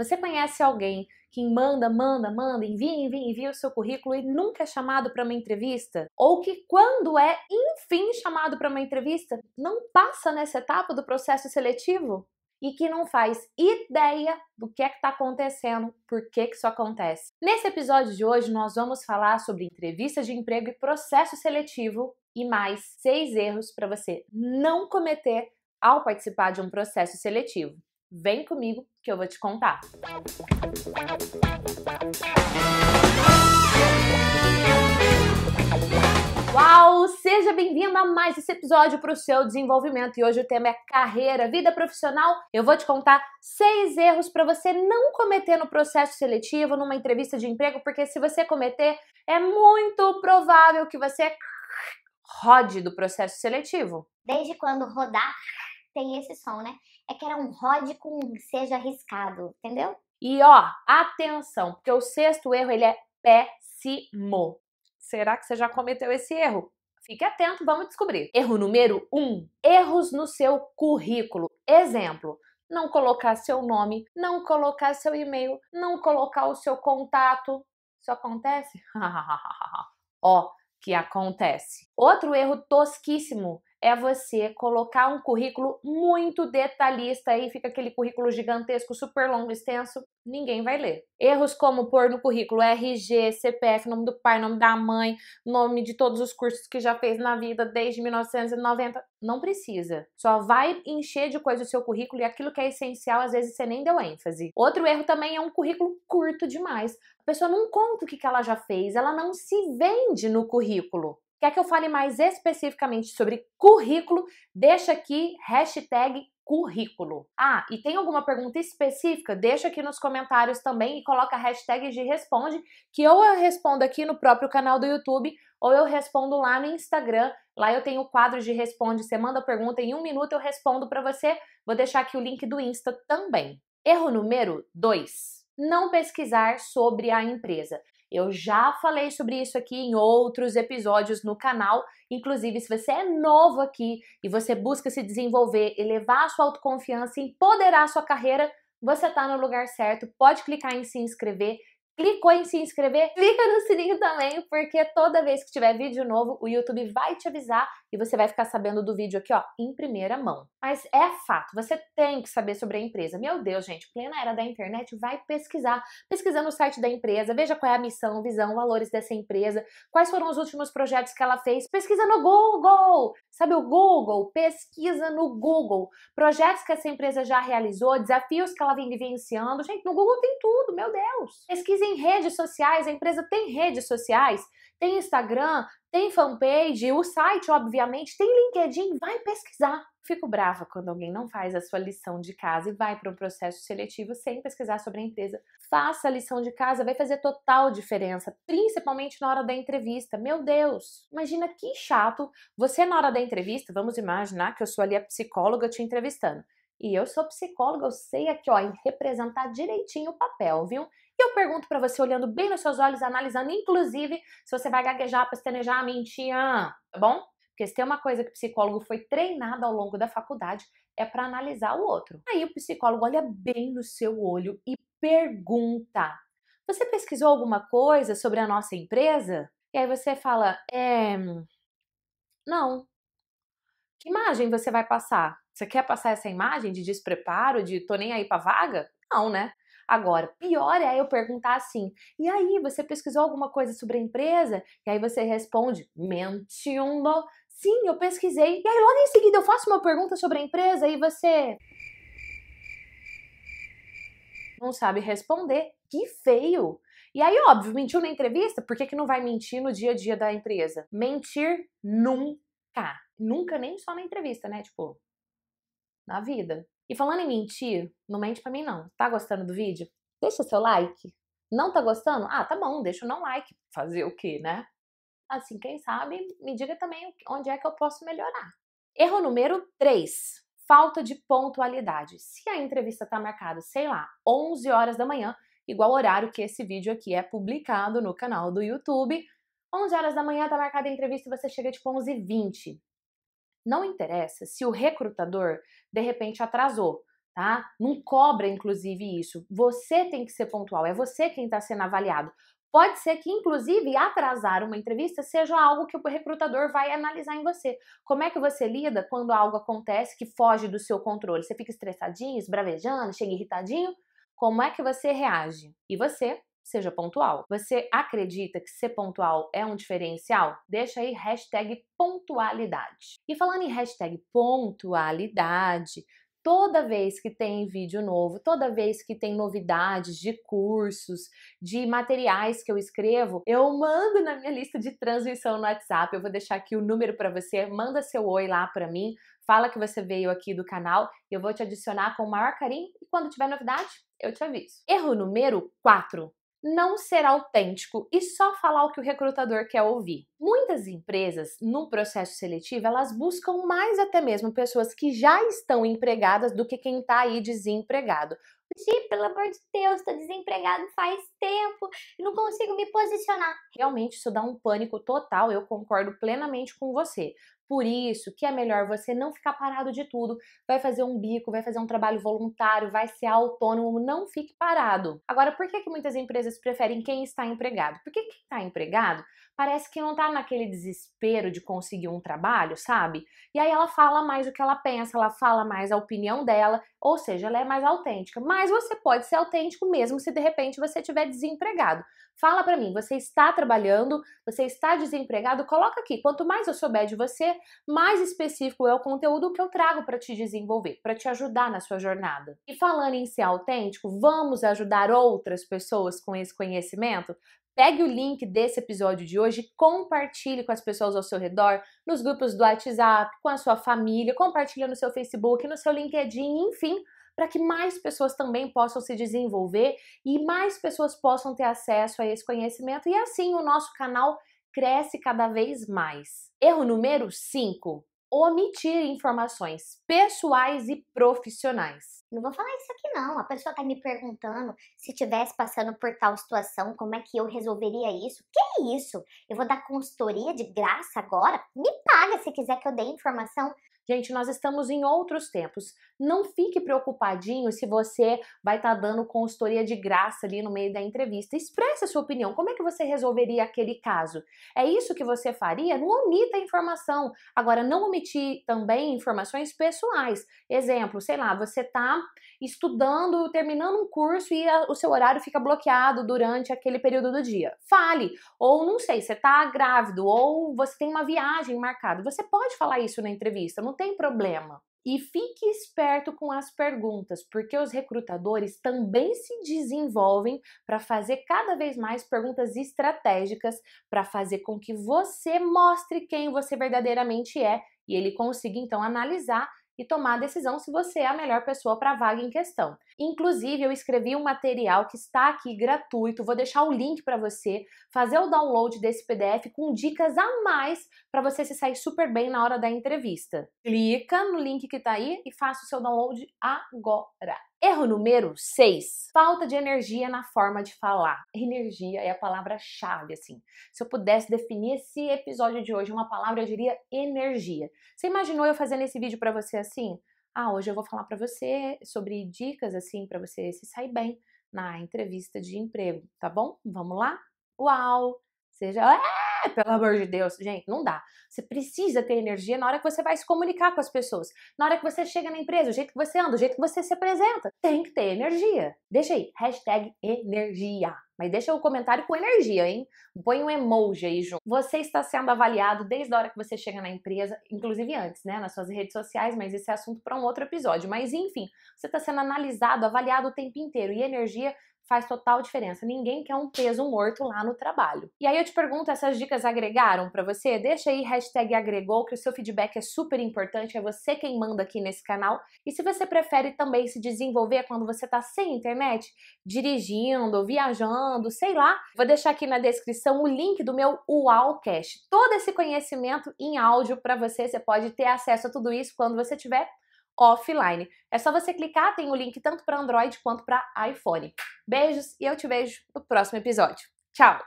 Você conhece alguém que manda, manda, manda, envia, envia, envia o seu currículo e nunca é chamado para uma entrevista? Ou que quando é, enfim, chamado para uma entrevista, não passa nessa etapa do processo seletivo? e que não faz ideia do que é que está acontecendo, por que, que isso acontece. Nesse episódio de hoje, nós vamos falar sobre entrevistas de emprego e processo seletivo e mais seis erros para você não cometer ao participar de um processo seletivo. Vem comigo que eu vou te contar. Uau! Seja bem-vindo a mais esse episódio para o seu desenvolvimento. E hoje o tema é carreira, vida profissional. Eu vou te contar seis erros para você não cometer no processo seletivo, numa entrevista de emprego, porque se você cometer, é muito provável que você rode do processo seletivo. Desde quando rodar tem esse som, né? É que era um rod com um seja arriscado, entendeu? E ó, atenção, porque o sexto erro ele é péssimo. Será que você já cometeu esse erro? Fique atento, vamos descobrir. Erro número 1: um, erros no seu currículo. Exemplo: não colocar seu nome, não colocar seu e-mail, não colocar o seu contato. Isso acontece? Ó, que acontece. Outro erro tosquíssimo é você colocar um currículo muito detalhista aí fica aquele currículo gigantesco, super longo, extenso, ninguém vai ler. Erros como pôr no currículo RG, CPF, nome do pai, nome da mãe, nome de todos os cursos que já fez na vida desde 1990, não precisa. Só vai encher de coisa o seu currículo e aquilo que é essencial às vezes você nem deu ênfase. Outro erro também é um currículo curto demais. A pessoa não conta o que ela já fez, ela não se vende no currículo. Quer que eu fale mais especificamente sobre currículo? Deixa aqui hashtag currículo. Ah, e tem alguma pergunta específica? Deixa aqui nos comentários também e coloca a hashtag de responde, que ou eu respondo aqui no próprio canal do YouTube ou eu respondo lá no Instagram. Lá eu tenho o quadro de responde, você manda pergunta em um minuto eu respondo para você. Vou deixar aqui o link do Insta também. Erro número 2. Não pesquisar sobre a empresa. Eu já falei sobre isso aqui em outros episódios no canal. Inclusive, se você é novo aqui e você busca se desenvolver, elevar a sua autoconfiança, empoderar a sua carreira, você está no lugar certo. Pode clicar em se inscrever. Clicou em se inscrever? Clica no sininho também, porque toda vez que tiver vídeo novo, o YouTube vai te avisar e você vai ficar sabendo do vídeo aqui, ó, em primeira mão. Mas é fato, você tem que saber sobre a empresa. Meu Deus, gente, plena era da internet, vai pesquisar. Pesquisa no site da empresa, veja qual é a missão, visão, valores dessa empresa, quais foram os últimos projetos que ela fez. Pesquisa no Google! Sabe o Google? Pesquisa no Google. Projetos que essa empresa já realizou, desafios que ela vem vivenciando. Gente, no Google tem tudo, meu Deus. Pesquisa tem redes sociais, a empresa tem redes sociais, tem Instagram, tem fanpage, o site, obviamente, tem LinkedIn, vai pesquisar. Fico brava quando alguém não faz a sua lição de casa e vai para um processo seletivo sem pesquisar sobre a empresa. Faça a lição de casa, vai fazer total diferença, principalmente na hora da entrevista. Meu Deus, imagina que chato você na hora da entrevista, vamos imaginar que eu sou ali a psicóloga te entrevistando. E eu sou psicóloga, eu sei aqui, ó, em representar direitinho o papel, viu? eu pergunto para você, olhando bem nos seus olhos, analisando inclusive se você vai gaguejar, pestanejar, mentir, tá bom? Porque se tem uma coisa que o psicólogo foi treinado ao longo da faculdade, é para analisar o outro. Aí o psicólogo olha bem no seu olho e pergunta: Você pesquisou alguma coisa sobre a nossa empresa? E aí você fala: É. Não. Que imagem você vai passar? Você quer passar essa imagem de despreparo, de tô nem aí pra vaga? Não, né? Agora, pior é eu perguntar assim: e aí, você pesquisou alguma coisa sobre a empresa? E aí você responde: mentindo. Sim, eu pesquisei. E aí, logo em seguida, eu faço uma pergunta sobre a empresa e você não sabe responder. Que feio! E aí, óbvio, mentiu na entrevista, por que, que não vai mentir no dia a dia da empresa? Mentir nunca. Nunca, nem só na entrevista, né? Tipo, na vida. E falando em mentir, não mente para mim não. Tá gostando do vídeo? Deixa seu like. Não tá gostando? Ah, tá bom, deixa o não like. Fazer o quê, né? Assim, quem sabe, me diga também onde é que eu posso melhorar. Erro número 3. Falta de pontualidade. Se a entrevista tá marcada, sei lá, 11 horas da manhã, igual horário que esse vídeo aqui é publicado no canal do YouTube, 11 horas da manhã tá marcada a entrevista e você chega tipo 11h20. Não interessa se o recrutador de repente atrasou, tá? Não cobra, inclusive, isso. Você tem que ser pontual, é você quem está sendo avaliado. Pode ser que, inclusive, atrasar uma entrevista seja algo que o recrutador vai analisar em você. Como é que você lida quando algo acontece que foge do seu controle? Você fica estressadinho, esbravejando, chega irritadinho? Como é que você reage? E você seja pontual. Você acredita que ser pontual é um diferencial? Deixa aí hashtag pontualidade. E falando em hashtag pontualidade, toda vez que tem vídeo novo, toda vez que tem novidades de cursos, de materiais que eu escrevo, eu mando na minha lista de transmissão no WhatsApp. Eu vou deixar aqui o número para você, manda seu oi lá para mim, fala que você veio aqui do canal, eu vou te adicionar com o maior carinho e quando tiver novidade, eu te aviso. Erro número 4 não ser autêntico e só falar o que o recrutador quer ouvir. Muitas empresas, no processo seletivo, elas buscam mais até mesmo pessoas que já estão empregadas do que quem está aí desempregado. Gi, pelo amor de Deus, estou desempregado faz tempo, não consigo me posicionar. Realmente, isso dá um pânico total, eu concordo plenamente com você. Por isso que é melhor você não ficar parado de tudo, vai fazer um bico, vai fazer um trabalho voluntário, vai ser autônomo, não fique parado. Agora, por que, que muitas empresas preferem quem está empregado? Porque quem está empregado parece que não tá naquele desespero de conseguir um trabalho, sabe? E aí ela fala mais o que ela pensa, ela fala mais a opinião dela, ou seja, ela é mais autêntica. Mas você pode ser autêntico mesmo se de repente você estiver desempregado. Fala para mim, você está trabalhando, você está desempregado? Coloca aqui. Quanto mais eu souber de você, mais específico é o conteúdo que eu trago para te desenvolver, para te ajudar na sua jornada. E falando em ser autêntico, vamos ajudar outras pessoas com esse conhecimento? Pegue o link desse episódio de hoje, compartilhe com as pessoas ao seu redor, nos grupos do WhatsApp, com a sua família, compartilhe no seu Facebook, no seu LinkedIn, enfim, para que mais pessoas também possam se desenvolver e mais pessoas possam ter acesso a esse conhecimento e assim o nosso canal cresce cada vez mais. Erro número 5 omitir informações pessoais e profissionais. Não vou falar isso aqui não. A pessoa tá me perguntando se tivesse passando por tal situação, como é que eu resolveria isso? Que isso? Eu vou dar consultoria de graça agora? Me paga se quiser que eu dê informação Gente, nós estamos em outros tempos. Não fique preocupadinho se você vai estar tá dando consultoria de graça ali no meio da entrevista. Expresse a sua opinião. Como é que você resolveria aquele caso? É isso que você faria? Não omita a informação. Agora, não omitir também informações pessoais. Exemplo, sei lá, você está estudando, terminando um curso e a, o seu horário fica bloqueado durante aquele período do dia. Fale. Ou não sei, você está grávido ou você tem uma viagem marcada. Você pode falar isso na entrevista. Não tem problema. E fique esperto com as perguntas, porque os recrutadores também se desenvolvem para fazer cada vez mais perguntas estratégicas para fazer com que você mostre quem você verdadeiramente é e ele consiga então analisar e tomar a decisão se você é a melhor pessoa para a vaga em questão. Inclusive, eu escrevi um material que está aqui gratuito, vou deixar o link para você fazer o download desse PDF com dicas a mais para você se sair super bem na hora da entrevista. Clica no link que está aí e faça o seu download agora. Erro número 6. Falta de energia na forma de falar. Energia é a palavra-chave, assim. Se eu pudesse definir esse episódio de hoje uma palavra, eu diria energia. Você imaginou eu fazendo esse vídeo para você assim? Ah, hoje eu vou falar para você sobre dicas assim para você se sair bem na entrevista de emprego, tá bom? Vamos lá? Uau! Seja é, pelo amor de Deus, gente, não dá. Você precisa ter energia na hora que você vai se comunicar com as pessoas, na hora que você chega na empresa, o jeito que você anda, o jeito que você se apresenta. Tem que ter energia. Deixa aí, hashtag energia. Mas deixa o comentário com energia, hein? Põe um emoji aí junto. Você está sendo avaliado desde a hora que você chega na empresa, inclusive antes, né? Nas suas redes sociais, mas esse é assunto para um outro episódio. Mas enfim, você está sendo analisado, avaliado o tempo inteiro. E energia faz total diferença. Ninguém quer um peso morto lá no trabalho. E aí eu te pergunto, essas dicas agregaram para você? Deixa aí hashtag agregou, que o seu feedback é super importante, é você quem manda aqui nesse canal. E se você prefere também se desenvolver quando você está sem internet, dirigindo, viajando, sei lá, vou deixar aqui na descrição o link do meu UAUcast. Todo esse conhecimento em áudio para você, você pode ter acesso a tudo isso quando você tiver offline. É só você clicar, tem o link tanto para Android quanto para iPhone. Beijos e eu te vejo no próximo episódio. Tchau!